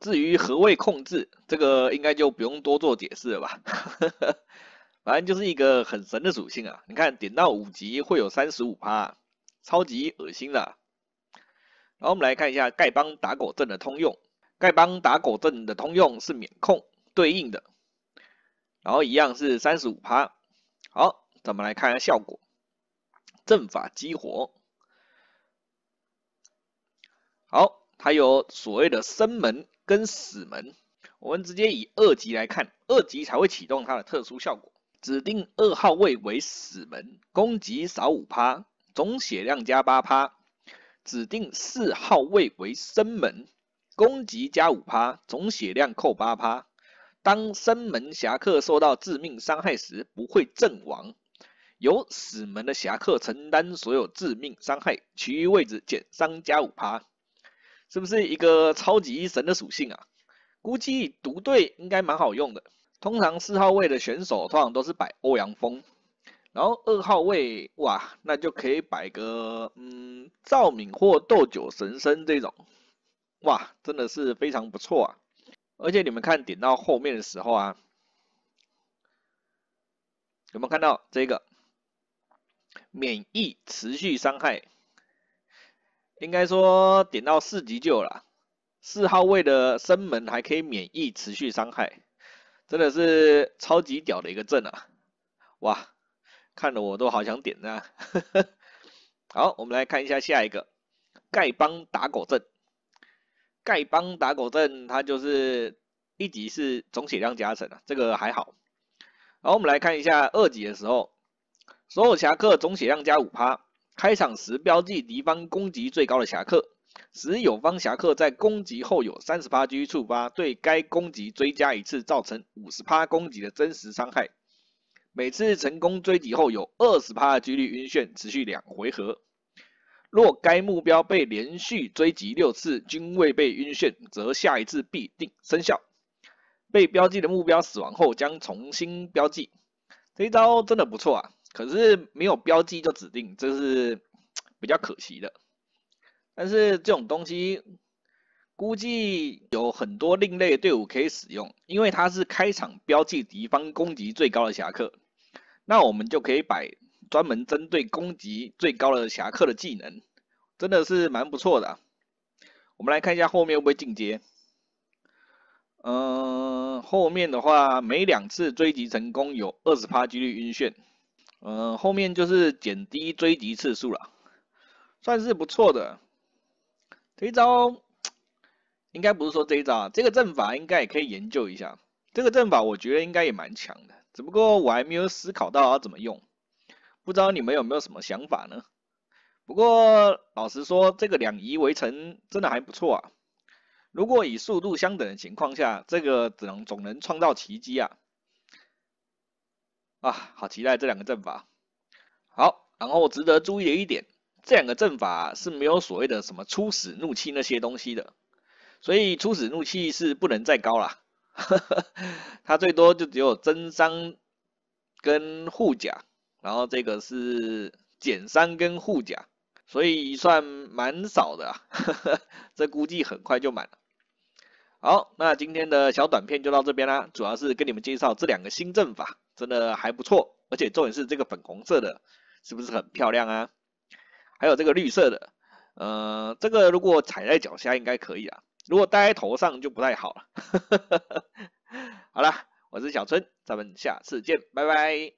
至于何谓控制，这个应该就不用多做解释了吧，反正就是一个很神的属性啊。你看点到五级会有三十五趴，超级恶心的。然后我们来看一下丐帮打狗阵的通用，丐帮打狗阵的通用是免控对应的，然后一样是三十五趴。好，咱们来看一下效果，阵法激活，好，它有所谓的生门。跟死门，我们直接以二级来看，二级才会启动它的特殊效果。指定二号位为死门，攻击少五趴，总血量加八趴。指定四号位为生门，攻击加五趴，总血量扣八趴。当生门侠客受到致命伤害时，不会阵亡，由死门的侠客承担所有致命伤害，其余位置减伤加五趴。是不是一个超级神的属性啊？估计独队应该蛮好用的。通常四号位的选手通常都是摆欧阳锋，然后二号位哇，那就可以摆个嗯赵敏或斗酒神僧这种，哇，真的是非常不错啊！而且你们看点到后面的时候啊，有没有看到这个免疫持续伤害？应该说点到四级就了，四号位的生门还可以免疫持续伤害，真的是超级屌的一个阵啊！哇，看的我都好想点啊！好，我们来看一下下一个丐帮打狗阵。丐帮打狗阵它就是一级是总血量加成啊，这个还好。好，我们来看一下二级的时候，所有侠客总血量加五趴。开场时标记敌方攻击最高的侠客，使友方侠客在攻击后有三十狙触发对该攻击追加一次造成五十攻击的真实伤害。每次成功追击后有二十几率晕眩，持续两回合。若该目标被连续追击六次均未被晕眩，则下一次必定生效。被标记的目标死亡后将重新标记。这一招真的不错啊！可是没有标记就指定，这是比较可惜的。但是这种东西估计有很多另类队伍可以使用，因为它是开场标记敌方攻击最高的侠客，那我们就可以摆专门针对攻击最高的侠客的技能，真的是蛮不错的。我们来看一下后面会不会进阶。嗯，后面的话每两次追击成功有二十趴几率晕眩。嗯，后面就是减低追击次数了，算是不错的。这一招，应该不是说这一招，啊，这个阵法应该也可以研究一下。这个阵法我觉得应该也蛮强的，只不过我还没有思考到要怎么用。不知道你们有没有什么想法呢？不过老实说，这个两仪围城真的还不错啊。如果以速度相等的情况下，这个只能总能创造奇迹啊。啊，好期待这两个阵法。好，然后值得注意的一点，这两个阵法是没有所谓的什么初始怒气那些东西的，所以初始怒气是不能再高了，它最多就只有增伤跟护甲，然后这个是减伤跟护甲，所以算蛮少的啊，这估计很快就满了。好，那今天的小短片就到这边啦，主要是跟你们介绍这两个新阵法。真的还不错，而且重点是这个粉红色的，是不是很漂亮啊？还有这个绿色的，嗯，这个如果踩在脚下应该可以啊，如果戴在头上就不太好了。好了，我是小春，咱们下次见，拜拜。